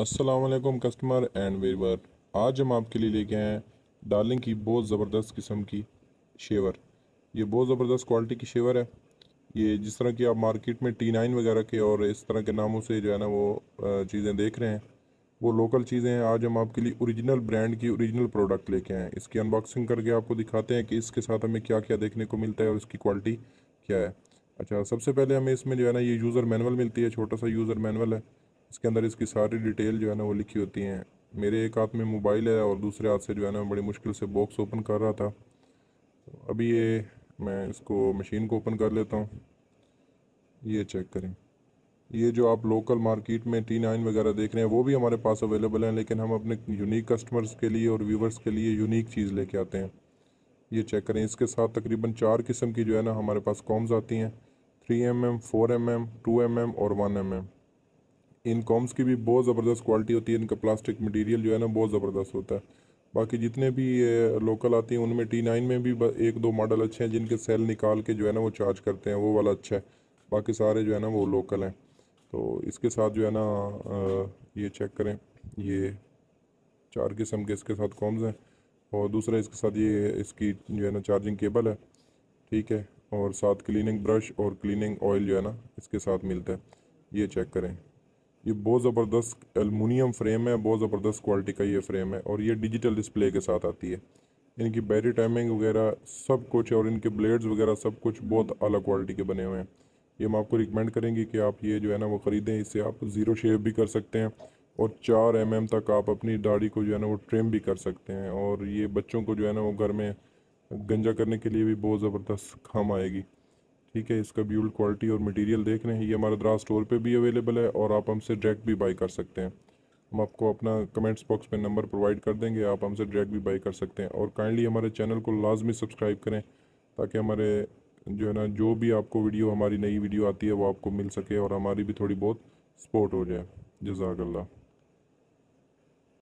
Aslam customer and waiver आज हम आपके लिए लेके आए हैं डार्लिंग की बहुत ज़बरदस्त किस्म की शेवर ये बहुत ज़बरदस्त क्वालिटी की शेवर है ये जिस तरह की आप मार्केट में टी नाइन वगैरह के और इस तरह के नामों से जो है ना वो चीज़ें देख रहे हैं वो लोकल चीज़ें हैं आज हम आपके लिए ओरिजिनल ब्रांड की ओरिजिनल प्रोडक्ट लेके आए हैं इसकी अनबॉक्सिंग करके आपको दिखाते हैं कि इसके साथ हमें क्या क्या देखने को मिलता है और इसकी क्वालिटी क्या है अच्छा सबसे पहले हमें इसमें जो है ना ये यूज़र मैनुअल मिलती है छोटा सा यूज़र मैनुअल है इसके अंदर इसकी सारी डिटेल जो है ना वो लिखी होती हैं मेरे एक हाथ में मोबाइल है और दूसरे हाथ से जो है ना बड़ी मुश्किल से बॉक्स ओपन कर रहा था अभी ये मैं इसको मशीन को ओपन कर लेता हूँ ये चेक करें ये जो आप लोकल मार्केट में टी नाइन वगैरह देख रहे हैं वो भी हमारे पास अवेलेबल हैं लेकिन हम अपने यूनिक कस्टमर्स के लिए और व्यूवर्स के लिए यूनिक चीज़ लेके आते हैं ये चेक करें इसके साथ तकरीबन चार किस्म की जो है ना हमारे पास कॉम्स आती हैं three M M four M M two M M और वन एम एम इन कॉम्स की भी बहुत ज़बरदस्त क्वालिटी होती है इनका प्लास्टिक मटेरियल जो है ना बहुत ज़बरदस्त होता है बाकी जितने भी लोकल आती हैं उनमें टी नाइन में भी एक दो मॉडल अच्छे हैं जिनके सेल निकाल के जो है ना वो चार्ज करते हैं वो वाला अच्छा है बाकी सारे जो है ना वो लोकल हैं तो इसके साथ जो है ना ये चेक करें ये चार किस्म के इसके साथ कॉम्स हैं और दूसरा इसके साथ ये इसकी जो है ना चार्जिंग केबल है ठीक है और साथ क्लीनिंग ब्रश और क्लीनिंग ऑयल जो है ना इसके साथ मिलता है ये चेक करें ये बहुत ज़बरदस्त एलमिनियम फ्रेम है बहुत ज़बरदस्त क्वालिटी का ये फ्रेम है और ये डिजिटल डिस्प्ले के साथ आती है इनकी बैटरी टाइमिंग वगैरह सब कुछ और इनके ब्लेड्स वगैरह सब कुछ बहुत अलग क्वालिटी के बने हुए हैं ये हम आपको रिकमेंड करेंगे कि आप ये जो है ना वो ख़रीदें इससे आप ज़ीरो शेव भी कर सकते हैं और चार एम mm तक आप अपनी दाढ़ी को जो है ना वो ट्रिम भी कर सकते हैं और ये बच्चों को जो है ना वो घर में गंजा करने के लिए भी बहुत ज़बरदस्त काम आएगी ठीक है इसका बिल्ड क्वालिटी और मटेरियल देख रहे हैं ये हमारा द्रास स्टोर पे भी अवेलेबल है और आप हमसे डायरेक्ट भी बाई कर सकते हैं हम आपको अपना कमेंट्स बॉक्स में नंबर प्रोवाइड कर देंगे आप हमसे डायरेक्ट भी बाई कर सकते हैं और काइंडली हमारे चैनल को लाजमी सब्सक्राइब करें ताकि हमारे जो है ना जो भी आपको वीडियो हमारी नई वीडियो आती है वो आपको मिल सके और हमारी भी थोड़ी बहुत सपोर्ट हो जाए जजाकल्ला